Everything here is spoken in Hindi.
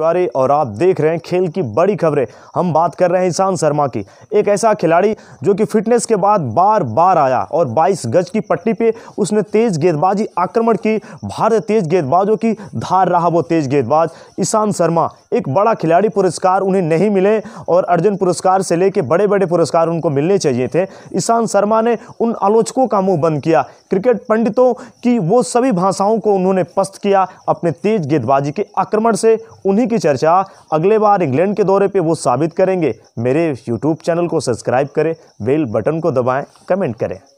और आप देख रहे हैं खेल की बड़ी खबरें हम बात कर रहे हैं ईशान शर्मा की एक ऐसा खिलाड़ी जो कि फिटनेस के बाद बार बार आया और 22 गज की पट्टी पे उसने तेज गेंदबाजी आक्रमण की भारतीय तेज गेंदबाजों की धार रहा वो तेज गेंदबाज ईशान शर्मा एक बड़ा खिलाड़ी पुरस्कार उन्हें नहीं मिले और अर्जुन पुरस्कार से लेके बड़े बड़े पुरस्कार उनको मिलने चाहिए थे ईशान शर्मा ने उन आलोचकों का मुंह बंद किया क्रिकेट पंडितों की वो सभी भाषाओं को उन्होंने पस्त किया अपने तेज गेंदबाजी के आक्रमण से उन्हें इन्हीं की चर्चा अगले बार इंग्लैंड के दौरे पे वो साबित करेंगे मेरे यूट्यूब चैनल को सब्सक्राइब करें बेल बटन को दबाएं कमेंट करें